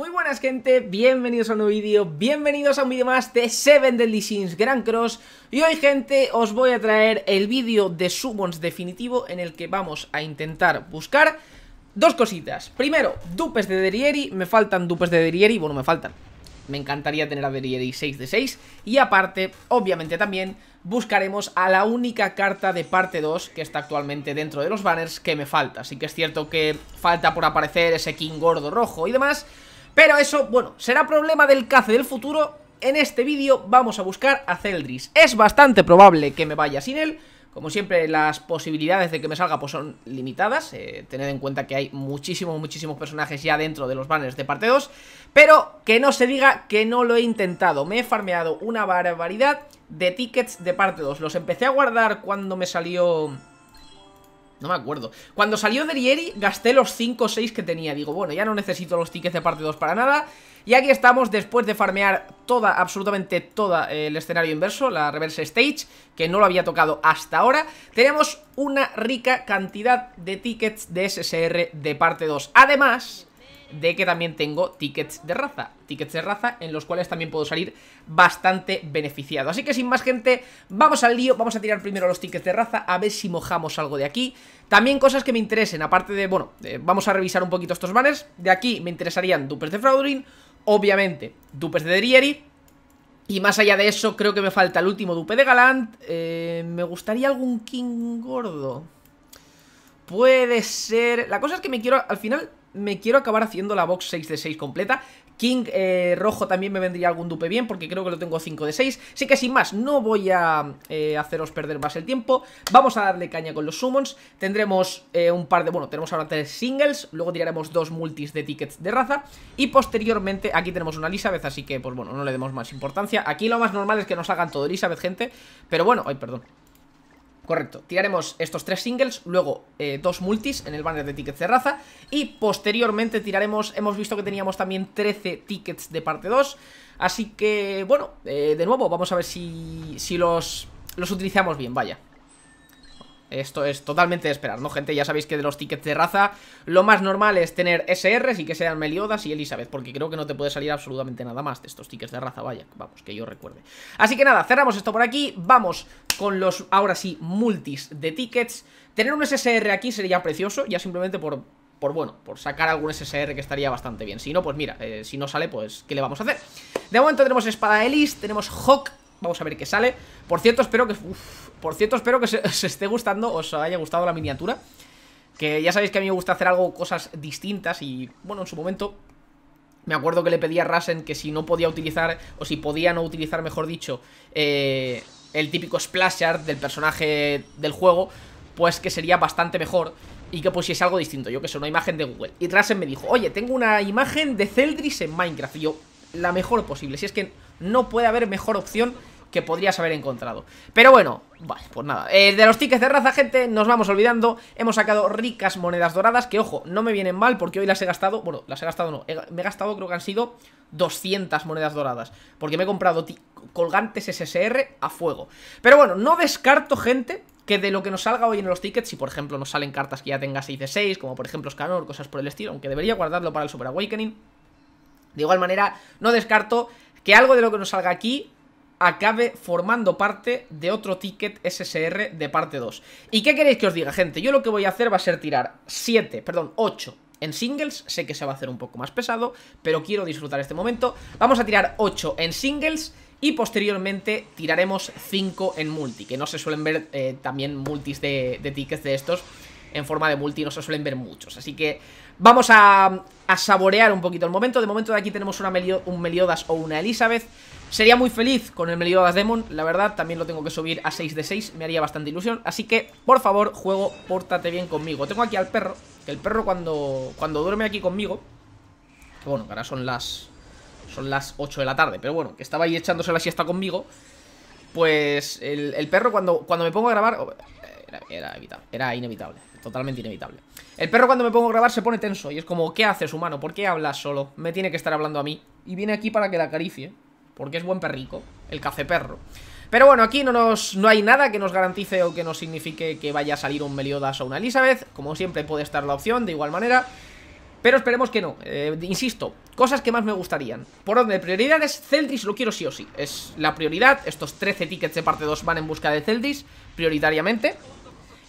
Muy buenas gente, bienvenidos a un nuevo vídeo, bienvenidos a un vídeo más de Seven Deadly Sins Grand Cross Y hoy gente os voy a traer el vídeo de Summons definitivo en el que vamos a intentar buscar dos cositas Primero, dupes de Derieri, me faltan dupes de Derieri, bueno me faltan me encantaría tener a Derieri 6 de 6 y aparte, obviamente también, buscaremos a la única carta de parte 2 que está actualmente dentro de los banners que me falta, así que es cierto que falta por aparecer ese King Gordo rojo y demás, pero eso, bueno, será problema del cace del futuro En este vídeo vamos a buscar a Celdris Es bastante probable que me vaya sin él como siempre, las posibilidades de que me salga pues son limitadas. Eh, tened en cuenta que hay muchísimos, muchísimos personajes ya dentro de los banners de parte 2. Pero que no se diga que no lo he intentado. Me he farmeado una barbaridad de tickets de parte 2. Los empecé a guardar cuando me salió no me acuerdo. Cuando salió Derieri, gasté los 5 o 6 que tenía. Digo, bueno, ya no necesito los tickets de parte 2 para nada. Y aquí estamos después de farmear toda, absolutamente toda eh, el escenario inverso, la reverse stage, que no lo había tocado hasta ahora. Tenemos una rica cantidad de tickets de SSR de parte 2. Además, de que también tengo tickets de raza. Tickets de raza en los cuales también puedo salir bastante beneficiado. Así que sin más gente, vamos al lío. Vamos a tirar primero los tickets de raza, a ver si mojamos algo de aquí. También cosas que me interesen, aparte de, bueno, eh, vamos a revisar un poquito estos banners. De aquí me interesarían dupes de Fraudulin, obviamente dupes de Derieri. Y más allá de eso, creo que me falta el último dupe de Galant. Eh, me gustaría algún King gordo. Puede ser... La cosa es que me quiero, al final, me quiero acabar haciendo la box 6 de 6 completa. King eh, rojo también me vendría algún dupe bien porque creo que lo tengo 5 de 6. Así que sin más, no voy a eh, haceros perder más el tiempo. Vamos a darle caña con los summons. Tendremos eh, un par de... Bueno, tenemos ahora tres singles. Luego tiraremos dos multis de tickets de raza. Y posteriormente aquí tenemos una Elizabeth, así que pues bueno, no le demos más importancia. Aquí lo más normal es que nos hagan todo Elizabeth, gente. Pero bueno, ay, perdón. Correcto, tiraremos estos tres singles, luego eh, dos multis en el banner de tickets de raza y posteriormente tiraremos, hemos visto que teníamos también 13 tickets de parte 2, así que bueno, eh, de nuevo vamos a ver si, si los, los utilizamos bien, vaya. Esto es totalmente de esperar, ¿no, gente? Ya sabéis que de los tickets de raza lo más normal es tener SRs y que sean Meliodas y Elizabeth, porque creo que no te puede salir absolutamente nada más de estos tickets de raza, vaya, vamos, que yo recuerde. Así que nada, cerramos esto por aquí, vamos con los, ahora sí, multis de tickets. Tener un SSR aquí sería precioso, ya simplemente por, por bueno, por sacar algún SSR que estaría bastante bien. Si no, pues mira, eh, si no sale, pues, ¿qué le vamos a hacer? De momento tenemos Espada de tenemos Hawk, Vamos a ver qué sale Por cierto, espero que... por cierto, espero que se, os esté gustando, os haya gustado la miniatura Que ya sabéis que a mí me gusta hacer algo, cosas distintas Y, bueno, en su momento me acuerdo que le pedí a Rasen que si no podía utilizar, o si podía no utilizar, mejor dicho, eh, el típico splash art del personaje del juego, pues que sería bastante mejor y que pusiese algo distinto, yo que sé, una imagen de Google. Y Rasen me dijo, oye, tengo una imagen de Celdris en Minecraft. Y yo, la mejor posible. Si es que no puede haber mejor opción que podrías haber encontrado. Pero bueno, vale, pues nada. Eh, de los tickets de raza, gente, nos vamos olvidando. Hemos sacado ricas monedas doradas, que ojo, no me vienen mal porque hoy las he gastado. Bueno, las he gastado no, me he gastado creo que han sido 200 monedas doradas. Porque me he comprado colgantes SSR a fuego. Pero bueno, no descarto, gente, que de lo que nos salga hoy en los tickets, si por ejemplo nos salen cartas que ya tenga 6 de 6, como por ejemplo Scanor, cosas por el estilo, aunque debería guardarlo para el Super Awakening de igual manera, no descarto que algo de lo que nos salga aquí acabe formando parte de otro ticket SSR de parte 2. ¿Y qué queréis que os diga, gente? Yo lo que voy a hacer va a ser tirar 7, perdón, 8 en singles. Sé que se va a hacer un poco más pesado, pero quiero disfrutar este momento. Vamos a tirar 8 en singles y posteriormente tiraremos 5 en multi, que no se suelen ver eh, también multis de tickets de estos en forma de multi no se suelen ver muchos. Así que vamos a, a saborear un poquito el momento. De momento de aquí tenemos una un Meliodas o una Elizabeth. Sería muy feliz con el Meliodas Demon, la verdad, también lo tengo que subir a 6 de 6, me haría bastante ilusión. Así que, por favor, juego, pórtate bien conmigo. Tengo aquí al perro, que el perro cuando, cuando duerme aquí conmigo... bueno, que ahora son las... Son las 8 de la tarde, pero bueno, que estaba ahí echándose la siesta conmigo... Pues el, perro cuando, cuando me pongo a grabar era, inevitable, era inevitable, totalmente inevitable. El perro cuando me pongo a grabar se pone tenso y es como, ¿qué haces, humano? ¿Por qué hablas solo? Me tiene que estar hablando a mí. Y viene aquí para que la acaricie, porque es buen perrico, el café perro. Pero bueno, aquí no, nos, no hay nada que nos garantice o que nos signifique que vaya a salir un Meliodas o una Elizabeth. Como siempre puede estar la opción, de igual manera. Pero esperemos que no. Eh, insisto, cosas que más me gustarían. Por donde prioridades, Celtis lo quiero sí o sí. Es la prioridad. Estos 13 tickets de parte 2 van en busca de Celdis prioritariamente.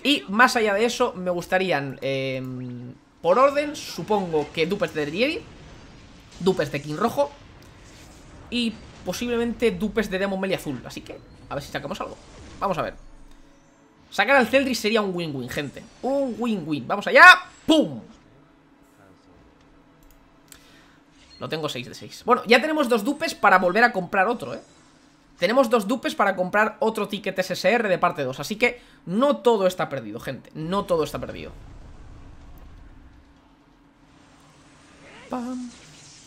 Y más allá de eso, me gustarían, em, por orden, supongo que dupes de Drieri dupes de King Rojo y posiblemente dupes de Demon Meli Azul. Así que, a ver si sacamos algo. Vamos a ver. Sacar al Celdris sería un win-win, gente. Un win-win. Vamos allá. ¡Pum! Lo tengo 6 de 6. Bueno, ya tenemos dos dupes para volver a comprar otro, ¿eh? Tenemos dos dupes para comprar otro ticket SSR de parte 2, así que no todo está perdido, gente, no todo está perdido.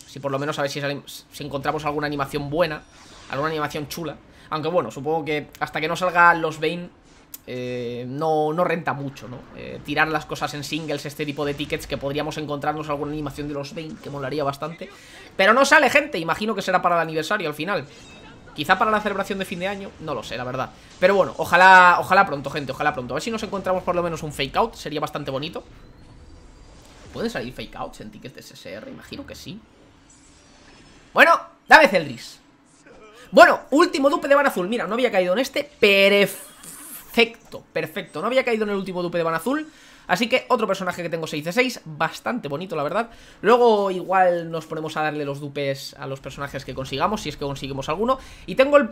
Si por lo menos a ver si, si encontramos alguna animación buena, alguna animación chula. Aunque bueno, supongo que hasta que no salga los Vein eh, no, no, renta mucho, ¿no? Eh, tirar las cosas en singles, este tipo de tickets que podríamos encontrarnos alguna animación de los Vein que molaría bastante. Pero no sale, gente, imagino que será para el aniversario al final. Quizá para la celebración de fin de año, no lo sé, la verdad Pero bueno, ojalá, ojalá pronto, gente, ojalá pronto A ver si nos encontramos por lo menos un fake out, sería bastante bonito ¿Pueden salir fake out en tickets de SSR? Imagino que sí Bueno, dame celris. Bueno, último dupe de van Azul Mira, no había caído en este, perfecto Perfecto, no había caído en el último dupe de van Azul Así que otro personaje que tengo 6 de 6, bastante bonito la verdad. Luego igual nos ponemos a darle los dupes a los personajes que consigamos, si es que conseguimos alguno. Y tengo el,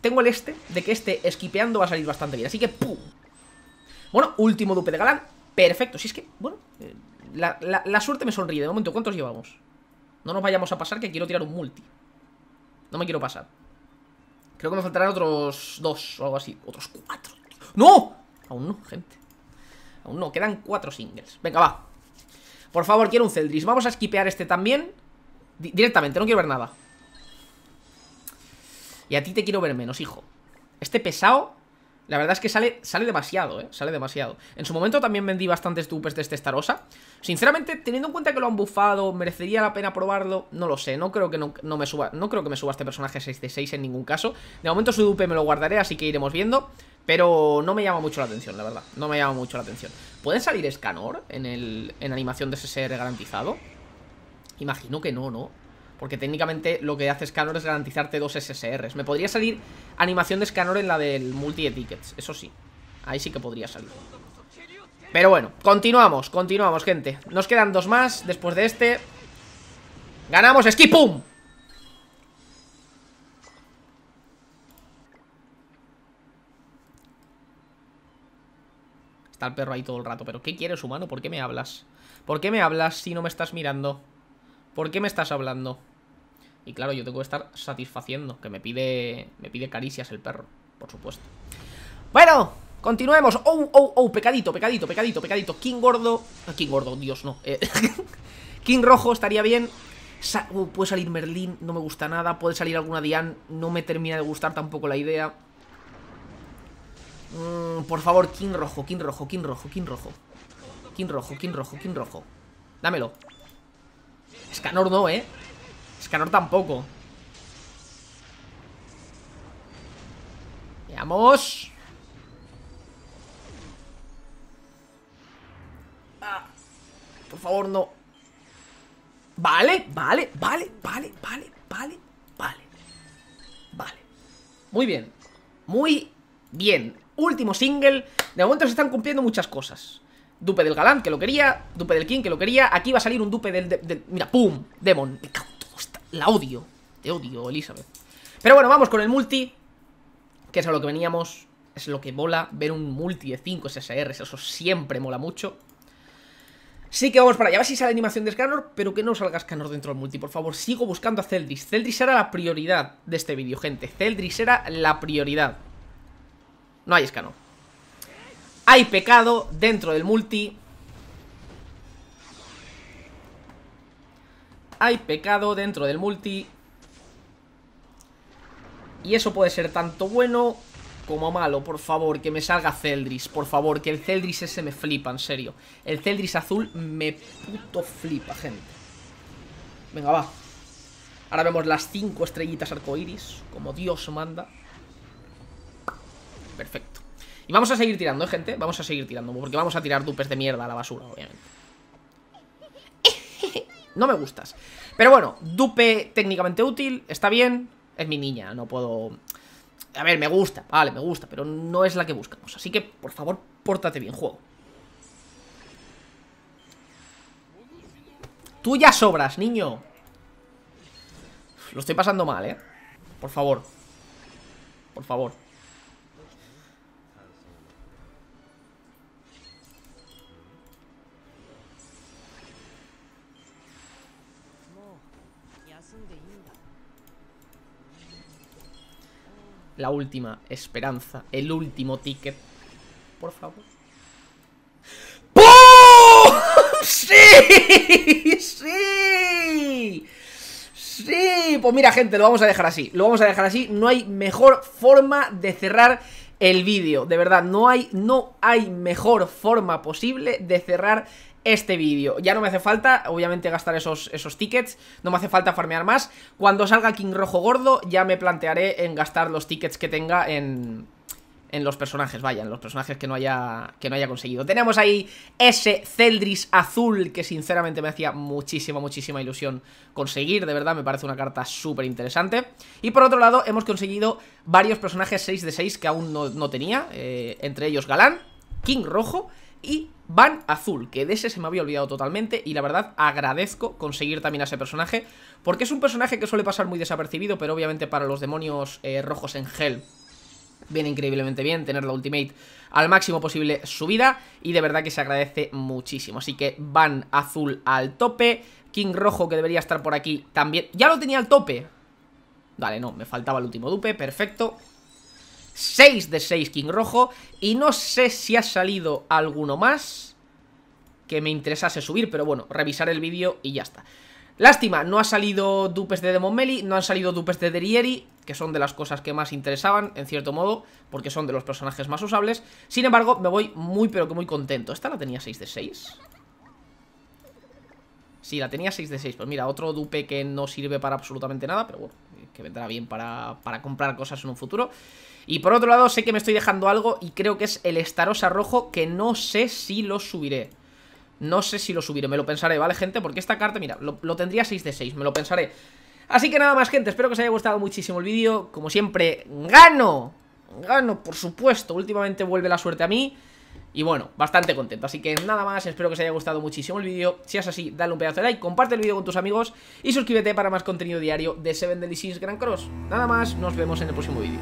tengo el este, de que este esquipeando va a salir bastante bien, así que ¡pum! Bueno, último dupe de galán, perfecto. Si es que, bueno, eh, la, la suerte me sonríe. De momento, ¿cuántos llevamos? No nos vayamos a pasar que quiero tirar un multi. No me quiero pasar. Creo que me faltarán otros dos o algo así. Otros cuatro. ¡No! Aún no, gente. Aún no, quedan cuatro singles. Venga, va. Por favor, quiero un Celdris. Vamos a esquipear este también. directamente, no quiero ver nada. Y a ti te quiero ver menos, hijo. Este pesado, la verdad es que sale, sale demasiado, ¿eh? Sale demasiado. En su momento también vendí bastantes dupes de este Starosa. Sinceramente, teniendo en cuenta que lo han bufado, merecería la pena probarlo. No lo sé, no creo que, no, me, suba, no creo que me suba este personaje 6 de 6 en ningún caso. De momento su dupe me lo guardaré, así que iremos viendo. Pero no me llama mucho la atención, la verdad. No me llama mucho la atención. ¿Puede salir Scanor en, el, en animación de SSR garantizado? Imagino que no, ¿no? Porque técnicamente lo que hace Scanor es garantizarte dos SSRs. Me podría salir animación de Scanor en la del multi etiquets, eso sí. Ahí sí que podría salir. Pero bueno, continuamos, continuamos, gente. Nos quedan dos más después de este. ¡Ganamos! ¡Skipum! Está el perro ahí todo el rato. ¿Pero qué quieres, humano? ¿Por qué me hablas? ¿Por qué me hablas si no me estás mirando? ¿Por qué me estás hablando? Y claro, yo tengo que estar satisfaciendo, que me pide me pide caricias el perro, por supuesto. Bueno, continuemos. Oh, oh, oh, pecadito, pecadito, pecadito, pecadito. King gordo... Ah, King gordo, Dios, no. Eh, King rojo estaría bien. Oh, puede salir Merlín, no me gusta nada. Puede salir alguna Diane, no me termina de gustar tampoco la idea. Mm, por favor, King rojo, King rojo, King rojo, King rojo. King rojo, King rojo, King rojo. Dámelo. Escanor no, ¿eh? Escanor tampoco. Veamos. Ah, por favor, no. Vale, vale, vale, vale, vale, vale, vale. Vale. Muy bien. Muy bien último single. De momento se están cumpliendo muchas cosas. Dupe del Galán, que lo quería. Dupe del King, que lo quería. Aquí va a salir un dupe del... mira, ¡pum! Demon. Me la odio. Te odio, Elizabeth. Pero bueno, vamos con el multi. Que es a lo que veníamos. Es lo que mola. Ver un multi de 5 SSRs. Eso siempre mola mucho. Sí que vamos para allá. A ver sale animación de Scanor, pero que no salga Scanor dentro del multi, por favor. Sigo buscando a Celdris. Celdris era la prioridad de este vídeo, gente. Celdris era la prioridad. No hay escano. Hay pecado dentro del multi. Hay pecado dentro del multi. Y eso puede ser tanto bueno como malo. Por favor, que me salga Celdris. Por favor, que el Celdris ese me flipa, en serio. El Celdris azul me puto flipa, gente. Venga, va. Ahora vemos las cinco estrellitas arcoiris, como Dios manda perfecto Y vamos a seguir tirando, ¿eh, gente? Vamos a seguir tirando Porque vamos a tirar dupes de mierda a la basura, obviamente No me gustas Pero bueno, dupe técnicamente útil Está bien, es mi niña, no puedo... A ver, me gusta, vale, me gusta Pero no es la que buscamos Así que, por favor, pórtate bien, juego Tú ya sobras, niño Lo estoy pasando mal, eh Por favor Por favor la última esperanza, el último ticket. Por favor. ¡Pum! ¡Sí! ¡Sí! ¡Sí! Pues mira, gente, lo vamos a dejar así. Lo vamos a dejar así. No hay mejor forma de cerrar el vídeo. De verdad, no hay, no hay mejor forma posible de cerrar este vídeo. Ya no me hace falta, obviamente, gastar esos, esos tickets, no me hace falta farmear más. Cuando salga King Rojo Gordo ya me plantearé en gastar los tickets que tenga en... En los personajes, vaya, en los personajes que no haya que no haya conseguido. Tenemos ahí ese Celdris azul que sinceramente me hacía muchísima, muchísima ilusión conseguir. De verdad, me parece una carta súper interesante. Y por otro lado, hemos conseguido varios personajes 6 de 6 que aún no, no tenía. Eh, entre ellos Galán, King Rojo y Van Azul, que de ese se me había olvidado totalmente y la verdad agradezco conseguir también a ese personaje, porque es un personaje que suele pasar muy desapercibido, pero obviamente para los demonios eh, rojos en gel viene increíblemente bien tener la ultimate al máximo posible su vida y de verdad que se agradece muchísimo. Así que Van Azul al tope, King Rojo que debería estar por aquí también, ya lo tenía al tope. Vale, no, me faltaba el último dupe, perfecto. 6 de 6 King Rojo. Y no sé si ha salido alguno más que me interesase subir, pero bueno, revisar el vídeo y ya está. Lástima, no ha salido dupes de Demon Meli no han salido dupes de Derieri, que son de las cosas que más interesaban, en cierto modo, porque son de los personajes más usables. Sin embargo, me voy muy pero que muy contento. ¿Esta la tenía 6 de 6? Sí, la tenía 6 de 6. Pues mira, otro dupe que no sirve para absolutamente nada, pero bueno, que vendrá bien para, para comprar cosas en un futuro. Y por otro lado, sé que me estoy dejando algo y creo que es el Starosa rojo, que no sé si lo subiré. No sé si lo subiré, me lo pensaré, ¿vale, gente? Porque esta carta, mira, lo, tendría 6 de 6, me lo pensaré. Así que nada más, gente, espero que os haya gustado muchísimo el vídeo. Como siempre, ¡gano! Gano, por supuesto, últimamente vuelve la suerte a mí. Y bueno, bastante contento, así que nada más, espero que os haya gustado muchísimo el vídeo Si es así, dale un pedazo de like, comparte el vídeo con tus amigos Y suscríbete para más contenido diario de Seven Delicious Grand Cross Nada más, nos vemos en el próximo vídeo